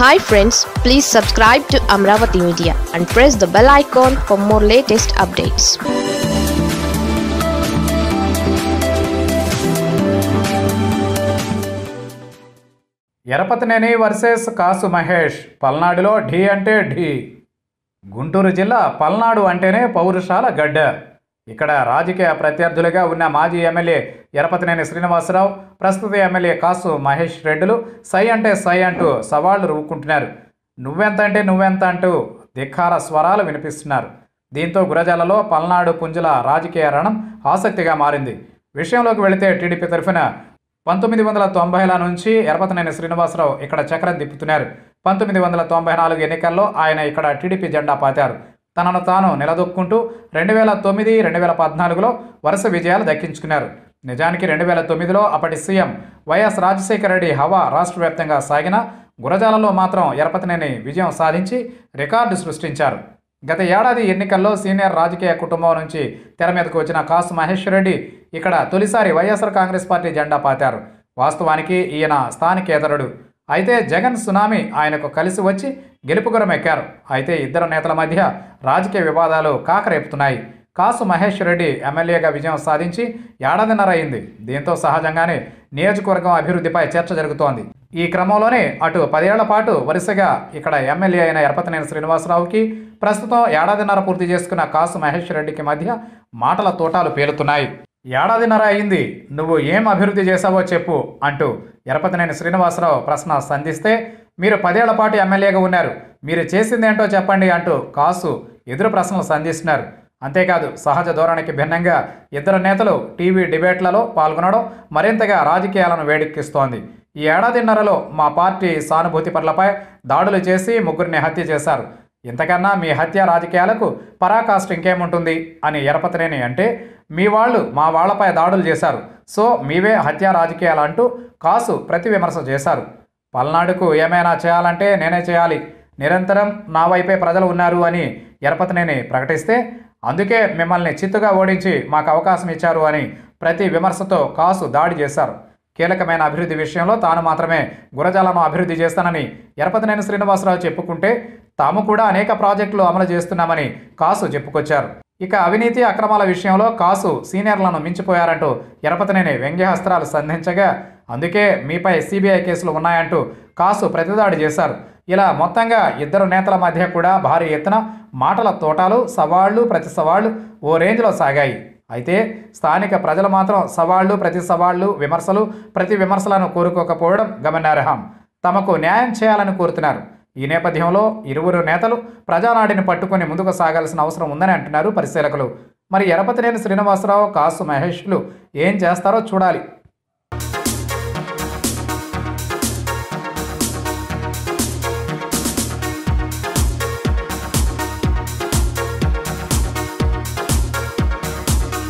hi friends please subscribe to Amaravati media and press the bell icon for more latest updates Yarapathineni versus Kasu Mahesh పల్నాడులో ఢీ అంటే ఢీ గుంటూరు జిల్లా పల్నాడు అంటేనే పౌరుషాల గడ్డ ఇక్కడ రాజకీయ ప్రత్యర్థులుగా ఉన్న మాజీ ఎమ్మెల్యే ఎరపతినేని శ్రీనివాసరావు ప్రస్తుత ఎమ్మెల్యే కాసు మహేష్ రెడ్డిలు సై అంటే సై అంటూ సవాళ్లు రువ్వుకుంటున్నారు నువ్వెంత అంటే నువ్వెంత అంటూ ధిక్కార స్వరాలు వినిపిస్తున్నారు దీంతో గురజాలలో పల్నాడు పుంజుల రాజకీయ రణం ఆసక్తిగా మారింది విషయంలోకి వెళితే టీడీపీ తరఫున పంతొమ్మిది వందల తొంభైల నుంచి ఎరపతనేని శ్రీనివాసరావు ఇక్కడ చక్రం తిప్పుతున్నారు పంతొమ్మిది వందల తొంభై నాలుగు ఎన్నికల్లో ఆయన ఇక్కడ టీడీపీ జెండా పాతారు తనను తాను నిలదొక్కుంటూ రెండు వేల తొమ్మిది రెండు వేల పద్నాలుగులో వరుస విజయాలు దక్కించుకున్నారు నిజానికి రెండు వేల తొమ్మిదిలో అప్పటి సీఎం వైఎస్ రాజశేఖర రెడ్డి హవా రాష్ట్ర వ్యాప్తంగా సాగిన గురజాలలో మాత్రం ఎరపతినేని విజయం సాధించి రికార్డు సృష్టించారు గత ఏడాది ఎన్నికల్లో సీనియర్ రాజకీయ కుటుంబం నుంచి తెర మీదకు వచ్చిన కాసు మహేష్ రెడ్డి ఇక్కడ తొలిసారి వైఎస్ఆర్ కాంగ్రెస్ పార్టీ జెండా పాతారు వాస్తవానికి ఈయన స్థానికేతరుడు అయితే జగన్ సునామీ ఆయనకు కలిసి వచ్చి గెలుపుగురం ఎక్కారు అయితే ఇద్దరు నేతల మధ్య రాజకీయ వివాదాలు కాకరేపుతున్నాయి కాసు మహేష్ రెడ్డి ఎమ్మెల్యేగా విజయం సాధించి ఏడాదిన్నర అయింది దీంతో సహజంగానే నియోజకవర్గం అభివృద్ధిపై చర్చ జరుగుతోంది ఈ క్రమంలోనే అటు పదేళ్ల పాటు వరుసగా ఇక్కడ ఎమ్మెల్యే అయిన ఎరపతనేని శ్రీనివాసరావుకి ప్రస్తుతం ఏడాదిన్నర పూర్తి చేసుకున్న కాసు మహేష్ రెడ్డికి మధ్య మాటల తోటాలు పేలుతున్నాయి ఏడాదిన్నర అయింది నువ్వు ఏం అభివృద్ధి చేశావో చెప్పు అంటూ ఎరపతినేని శ్రీనివాసరావు ప్రశ్న సంధిస్తే మీరు పదేళ్ల పాటు ఎమ్మెల్యేగా ఉన్నారు మీరు చేసిందేంటో చెప్పండి అంటూ కాసు ఎదురు ప్రశ్నలు సంధిస్తున్నారు అంతేకాదు సహజ ధోరణికి భిన్నంగా ఇద్దరు నేతలు టీవీ డిబేట్లలో పాల్గొనడం మరింతగా రాజకీయాలను వేడెక్కిస్తోంది ఈ ఏడాదిన్నరలో మా పార్టీ సానుభూతి పనులపై దాడులు చేసి ముగ్గురిని హత్య చేశారు ఇంతకన్నా మీ హత్య రాజకీయాలకు పరాకాష్ట ఇంకేముంటుంది అని ఎరపతినేని అంటే మీ వాళ్ళు మా వాళ్లపై దాడులు చేశారు సో మీవే హత్య రాజకీయాలు అంటూ కాసు ప్రతి విమర్శ చేశారు పల్నాడుకు ఏమైనా చేయాలంటే నేనే చేయాలి నిరంతరం నా వైపే ప్రజలు ఉన్నారు అని ఎరపతినేని ప్రకటిస్తే అందుకే మిమ్మల్ని చిత్తుగా ఓడించి మాకు అవకాశం ఇచ్చారు అని ప్రతి విమర్శతో కాసు దాడి చేశారు కీలకమైన అభివృద్ధి విషయంలో తాను మాత్రమే గురజాలను అభివృద్ధి చేస్తానని ఎరపతినేని శ్రీనివాసరావు చెప్పుకుంటే తాము కూడా అనేక ప్రాజెక్టులు అమలు చేస్తున్నామని కాసు చెప్పుకొచ్చారు ఇక అవినీతి అక్రమాల విషయంలో కాసు సీనియర్లను మించిపోయారంటూ ఎరపతనేని వ్యంగ్యహస్త్రాలు సంధించగా అందుకే మీపై సిబిఐ కేసులు ఉన్నాయంటూ కాసు ప్రతిదాడి చేశారు ఇలా మొత్తంగా ఇద్దరు నేతల మధ్య కూడా భారీ ఎత్తున మాటల తోటాలు సవాళ్లు ప్రతి సవాళ్లు ఓ రేంజ్లో సాగాయి అయితే స్థానిక ప్రజలు మాత్రం సవాళ్లు ప్రతి సవాళ్లు విమర్శలు ప్రతి విమర్శలను కోరుకోకపోవడం గమనార్హం తమకు న్యాయం చేయాలని కోరుతున్నారు ఈ నేపథ్యంలో ఇరువురు నేతలు ప్రజానాడిని పట్టుకుని ముందుకు సాగాల్సిన అవసరం ఉందని అంటున్నారు పరిశీలకులు మరి ఎరపతినేని శ్రీనివాసరావు కాసు మహేష్లు ఏం చేస్తారో చూడాలి